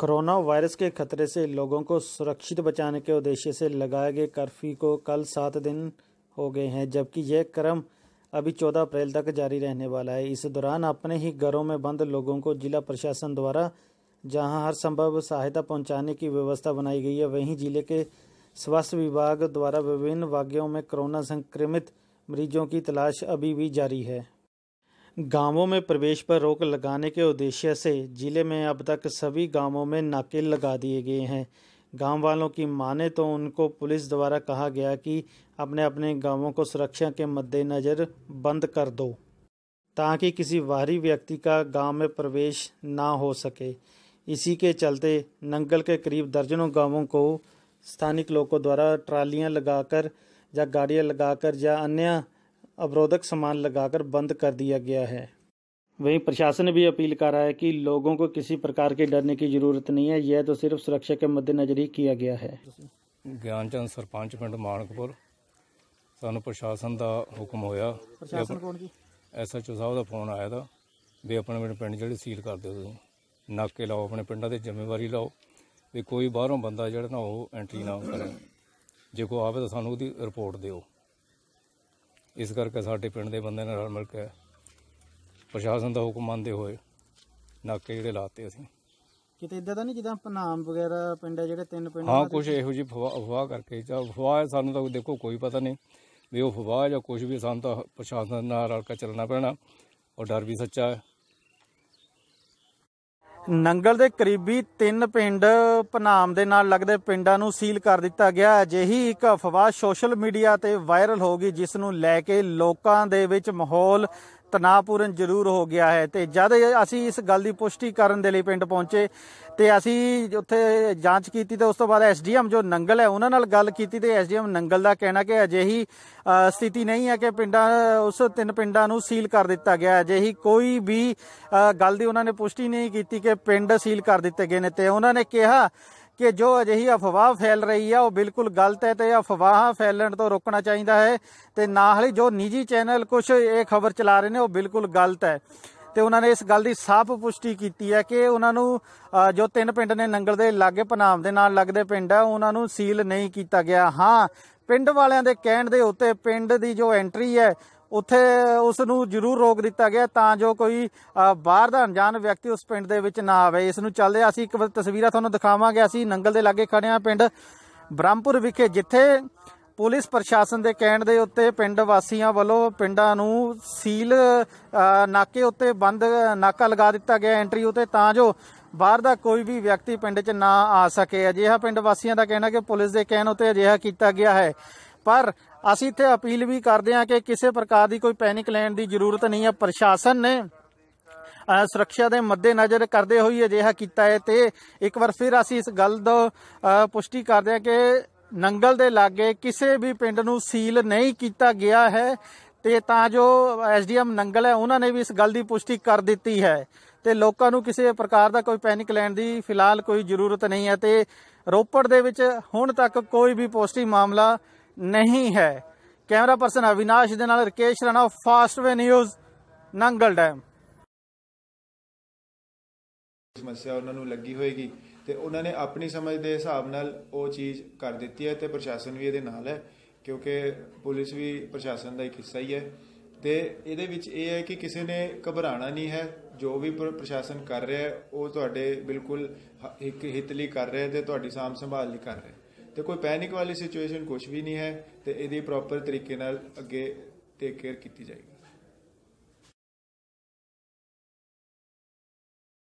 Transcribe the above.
corona virus के खतरे से लोगों को सुरक्षित बचाने के उद्देश्य से लगाए गए कर्फ्यू को कल सात दिन हो गए हैं जबकि यह क्रम अभी 14 अप्रैल तक जारी रहने वाला है इस दौरान अपने ही घरों में बंद लोगों को जिला प्रशासन द्वारा जहां हर संभव सहायता पहुंचाने की व्यवस्था बनाई गई है वहीं जिले के स्वास्थ्य विभाग द्वारा विभिन्न वाग्यों में कोरोना संक्रमित मरीजों की तलाश अभी भी जारी है गांवों में प्रवेश पर रोक लगाने के उद्देश्य से ज़िले में अब तक सभी गांवों में नाके लगा दिए गए हैं गांव वालों की माने तो उनको पुलिस द्वारा कहा गया कि अपने अपने गांवों को सुरक्षा के मद्देनज़र बंद कर दो ताकि किसी बाहरी व्यक्ति का गांव में प्रवेश ना हो सके इसी के चलते नंगल के करीब दर्जनों गांवों को स्थानिक लोगों द्वारा ट्रालियां लगाकर या गाड़ियां लगाकर या अन्य अवरोधक सामान लगाकर बंद कर दिया गया है वहीं प्रशासन भी अपील कर रहा है कि लोगों को किसी प्रकार के डरने की जरूरत नहीं है यह तो सिर्फ सुरक्षा के मद्देनजर ही किया गया है ਗਿਆਨਚੰਦ ਸਰਪੰਚ ਪਿੰਡ ਮਾਨਕਪੁਰ ਸਾਨੂੰ ਪ੍ਰਸ਼ਾਸਨ ਦਾ ਹੁਕਮ ਹੋਇਆ ਪ੍ਰਸ਼ਾਸਨ ਕੌਣ ਜੀ ਐਸਐਚਓ ਸਾਹਿਬ ਦਾ ਫੋਨ ਆਇਆ ਦਾ ਵੀ ਆਪਣੇ ਮੇਰੇ ਪਿੰਡ ਜਿਹੜੇ ਸੀਲ ਕਰ ਦਿਓ ਤੁਸੀਂ ਨਾਕੇ ਲਾਓ ਆਪਣੇ ਪਿੰਡਾਂ ਤੇ ਜ਼ਿੰਮੇਵਾਰੀ ਲਾਓ ਵੀ ਕੋਈ ਬਾਹਰੋਂ ਬੰਦਾ ਜਿਹੜਾ ਨਾ ਉਹ ਐਂਟਰੀ ਨਾ ਕਰੇ ਜੇ ਕੋਈ ਆਵੇ ਤਾਂ ਸਾਨੂੰ ਉਹਦੀ ਰਿਪੋਰਟ ਦਿਓ ਇਸ ਕਰਕੇ ਸਾਡੇ ਪਿੰਡ ਦੇ ਬੰਦੇ ਨਾਲ ਮਿਲ ਕੇ ਪ੍ਰਸ਼ਾਸਨ ਦਾ ਹੁਕਮ ਮੰਨਦੇ ਹੋਏ ਨਾਕੇ ਜਿਹੜੇ ਲਾਤੇ ਅਸੀਂ ਕਿਤੇ ਇਦਾਂ ਤਾਂ ਨਹੀਂ ਜਿੱਦਾਂ ਨਾਮ ਵਗੈਰਾ ਪਿੰਡ ਹੈ ਜਿਹੜੇ ਤਿੰਨ ਪਿੰਡ ਹਾਂ ਕੁਝ ਇਹੋ ਜੀ ਫਵਾ ਕਰਕੇ ਜਾਂ ਫਵਾ ਸਾਨੂੰ ਤਾਂ ਦੇਖੋ ਕੋਈ ਪਤਾ ਨਹੀਂ ਵੀ ਉਹ ਫਵਾ ਜਾਂ ਕੁਝ ਵੀ ਸਾਨੂੰ ਤਾਂ ਪ੍ਰਸ਼ਾਸਨ ਨਾਲ ਰਲ ਕੇ ਚੱਲਣਾ ਪੈਣਾ ਔਰ ਡਰ ਵੀ ਸੱਚਾ ਹੈ ਨੰਗਲ ਦੇ ਕਰੀਬੀ ਤਿੰਨ ਪਿੰਡ ਪਨਾਮ ਦੇ ਨਾਲ ਲੱਗਦੇ ਪਿੰਡਾਂ ਨੂੰ ਸੀਲ ਕਰ ਦਿੱਤਾ ਗਿਆ ਅਜਿਹੀ ਇੱਕ ਅਫਵਾਹ ਸੋਸ਼ਲ ਮੀਡੀਆ ਤੇ ਵਾਇਰਲ ਹੋ ਗਈ ਜਿਸ ਨੂੰ ਲੈ ਕੇ ਲੋਕਾਂ ਦੇ ਵਿੱਚ ਮਾਹੌਲ ਤਣਾਅਪੂਰਨ ਜ਼ਰੂਰ ਹੋ ਗਿਆ ਹੈ ਤੇ ਜਦ ਅਸੀਂ ਇਸ ਗੱਲ ਦੀ ਪੁਸ਼ਟੀ ਕਰਨ ਦੇ ਲਈ ਪਿੰਡ ਪਹੁੰਚੇ ਤੇ ਅਸੀਂ ਉੱਥੇ ਜਾਂਚ ਕੀਤੀ ਤੇ ਉਸ ਤੋਂ ਬਾਅਦ ਐਸਡੀਐਮ ਜੋ ਨੰਗਲ ਹੈ ਉਹਨਾਂ ਨਾਲ ਗੱਲ ਕੀਤੀ ਤੇ ਐਸਡੀਐਮ ਨੰਗਲ ਦਾ ਕਹਿਣਾ ਕਿ ਅਜਿਹੀ ਸਥਿਤੀ ਨਹੀਂ ਹੈ ਕਿ ਪਿੰਡਾਂ ਉਸ ਤਿੰਨ ਪਿੰਡਾਂ ਨੂੰ ਸੀਲ ਕਰ ਦਿੱਤਾ ਗਿਆ ਹੈ ਅਜਿਹੀ ਕੋਈ ਵੀ ਗੱਲ ਦੀ ਉਹਨਾਂ ਨੇ ਪੁਸ਼ਟੀ ਨਹੀਂ ਕੀਤੀ ਕਿ ਪਿੰਡ ਸੀਲ ਕਰ ਦਿੱਤੇ ਗਏ ਨੇ ਤੇ ਉਹਨਾਂ ਨੇ ਕਿਹਾ ਕਿ ਜੋ ਅਜਿਹੀ ਅਫਵਾਹ ਫੈਲ ਰਹੀ ਆ ਉਹ ਬਿਲਕੁਲ ਗਲਤ ਹੈ ਤੇ ਅਫਵਾਹਾਂ ਫੈਲਣ ਤੋਂ ਰੋਕਣਾ ਚਾਹੀਦਾ ਹੈ ਤੇ ਨਾਲ ਹੀ ਜੋ ਨਿੱਜੀ ਚੈਨਲ ਕੁਝ ਇਹ ਖਬਰ ਚਲਾ ਰਹੇ ਨੇ ਉਹ ਬਿਲਕੁਲ ਗਲਤ ਹੈ ਤੇ ਉਹਨਾਂ ਨੇ ਇਸ ਗੱਲ ਦੀ ਸਾਫ਼ ਪੁਸ਼ਟੀ ਕੀਤੀ ਹੈ ਕਿ ਉਹਨਾਂ ਨੂੰ ਜੋ ਤਿੰਨ ਪਿੰਡ ਨੇ ਨੰਗਲ ਦੇ ਲਾਗੇ ਪਨਾਮ ਦੇ ਨਾਲ ਲੱਗਦੇ ਪਿੰਡ ਆ ਉਹਨਾਂ ਨੂੰ ਸੀਲ ਨਹੀਂ ਕੀਤਾ ਗਿਆ ਹਾਂ ਪਿੰਡ ਵਾਲਿਆਂ ਦੇ ਕਹਿਣ ਦੇ ਉੱਤੇ ਪਿੰਡ ਦੀ ਜੋ ਐਂਟਰੀ ਹੈ ਉੱਥੇ ਉਸ ਨੂੰ ਜ਼ਰੂਰ ਰੋਕ ਦਿੱਤਾ ਗਿਆ ਤਾਂ ਜੋ ਕੋਈ ਬਾਹਰ ਦਾ ਅਣਜਾਣ ਵਿਅਕਤੀ ਉਸ ਪਿੰਡ ਦੇ ਵਿੱਚ ਨਾ ਆਵੇ ਇਸ ਨੂੰ ਚੱਲਦੇ ਅਸੀਂ ਇੱਕ ਵਾਰ ਤਸਵੀਰਾਂ ਤੁਹਾਨੂੰ ਦਿਖਾਵਾਂਗੇ ਅਸੀਂ ਨੰਗਲ ਦੇ ਲਾਗੇ ਖੜੇ ਆ ਪਿੰਡ ਬ੍ਰਹਮਪੁਰ ਵਿਖੇ ਜਿੱਥੇ ਪੁਲਿਸ ਪ੍ਰਸ਼ਾਸਨ ਦੇ ਕਹਿਣ ਦੇ ਉੱਤੇ ਪਿੰਡ ਵਾਸੀਆਂ ਵੱਲੋਂ ਪਿੰਡਾਂ ਨੂੰ ਸੀਲ ਨਾਕੇ ਉੱਤੇ ਬੰਦ ਨਾਕਾ ਲਗਾ ਦਿੱਤਾ ਗਿਆ ਐਂਟਰੀ ਉੱਤੇ ਤਾਂ ਜੋ ਬਾਹਰ ਦਾ ਕੋਈ ਵੀ ਵਿਅਕਤੀ ਪਿੰਡ 'ਚ ਨਾ ਆ ਸਕੇ ਅਜਿਹਾ ਪਿੰਡ ਵਾਸੀਆਂ ਦਾ ਕਹਿਣਾ ਕਿ ਪੁਲਿਸ ਦੇ ਕਹਿਣ ਉੱਤੇ ਅਜਿਹਾ ਕੀਤਾ ਗਿਆ ਹੈ ਪਰ ਅਸੀਂ ਇੱਥੇ ਅਪੀਲ ਵੀ ਕਰਦੇ ਹਾਂ ਕਿ ਕਿਸੇ ਪ੍ਰਕਾਰ ਦੀ ਕੋਈ ਪੈਨਿਕ ਲੈਣ ਦੀ ਜ਼ਰੂਰਤ ਨਹੀਂ ਹੈ ਪ੍ਰਸ਼ਾਸਨ ਨੇ ਸੁਰੱਖਿਆ ਦੇ ਮੱਦੇ ਨਜ਼ਰ ਕਰਦੇ ਹੋਈ ਅਜਿਹਾ ਕੀਤਾ ਹੈ ਤੇ ਇੱਕ ਵਾਰ ਫਿਰ ਅਸੀਂ ਇਸ ਗੱਲ ਦਾ ਪੁਸ਼ਟੀ ਕਰਦੇ ਹਾਂ ਕਿ ਨੰਗਲ ਦੇ ਲਾਗੇ ਕਿਸੇ ਵੀ ਪਿੰਡ ਨੂੰ ਸੀਲ ਨਹੀਂ ਕੀਤਾ ਗਿਆ ਹੈ ਤੇ ਤਾਂ ਜੋ ਐਸਡੀਐਮ ਨੰਗਲ ਹੈ ਉਹਨਾਂ ਨੇ ਵੀ ਇਸ ਗੱਲ ਦੀ ਪੁਸ਼ਟੀ ਕਰ ਦਿੱਤੀ ਹੈ ਤੇ ਲੋਕਾਂ ਨੂੰ ਕਿਸੇ ਪ੍ਰਕਾਰ ਦਾ ਕੋਈ ਪੈਨਿਕ ਲੈਣ ਦੀ ਫਿਲਹਾਲ ਕੋਈ ਜ਼ਰੂਰਤ ਨਹੀਂ ਹੈ ਤੇ ਰੋਪੜ ਦੇ ਵਿੱਚ ਹੁਣ ਤੱਕ ਕੋਈ ਵੀ ਪੋਜ਼ਿਟਿਵ ਮਾਮਲਾ ਨਹੀਂ ਹੈ ਕੈਮਰਾ ਪਰਸਨ ਅਵਿਨਾਸ਼ ਦੇ ਨਾਲ Rakesh Rana fast way news Nangal dam ਸਮੱਸਿਆ ਉਹਨਾਂ ਨੂੰ ਲੱਗੀ ਹੋਏਗੀ ਤੇ ਉਹਨਾਂ ਨੇ ਆਪਣੀ ਸਮਝ ਦੇ ਹਿਸਾਬ ਨਾਲ ਉਹ ਚੀਜ਼ ਕਰ ਦਿੱਤੀ ਹੈ ਤੇ ਪ੍ਰਸ਼ਾਸਨ ਵੀ ਇਹਦੇ ਨਾਲ ਹੈ ਕਿਉਂਕਿ ਪੁਲਿਸ ਵੀ ਪ੍ਰਸ਼ਾਸਨ ਦਾ ਇੱਕ ਹਿੱਸਾ ਹੀ ਹੈ ਤੇ ਇਹਦੇ ਵਿੱਚ ਇਹ ਹੈ ਕਿ ਕਿਸੇ ਨੇ ਘਬਰਾਣਾ ਨਹੀਂ ਹੈ ਜੋ ਵੀ ਪ੍ਰਸ਼ਾਸਨ ਕਰ ਰਿਹਾ ਉਹ ਤੁਹਾਡੇ ਬਿਲਕੁਲ ਇੱਕ ਹਿੱਤ ਲਈ ਕਰ ਰਿਹਾ ਹੈ ਤੇ ਤੁਹਾਡੀ ਸਾਮ ਸੰਭਾਲ ਲਈ ਕਰ ਰਿਹਾ ਹੈ ਤੇ ਕੋਈ ਪੈਨਿਕ ਵਾਲੀ ਸਿਚੁਏਸ਼ਨ ਕੁਝ ਵੀ ਨਹੀਂ ਹੈ ਤੇ ਇਹਦੀ ਪ੍ਰੋਪਰ ਤਰੀਕੇ ਨਾਲ ਅੱਗੇ ਟੇਕ ਕੇਅਰ ਕੀਤੀ ਜਾਏਗੀ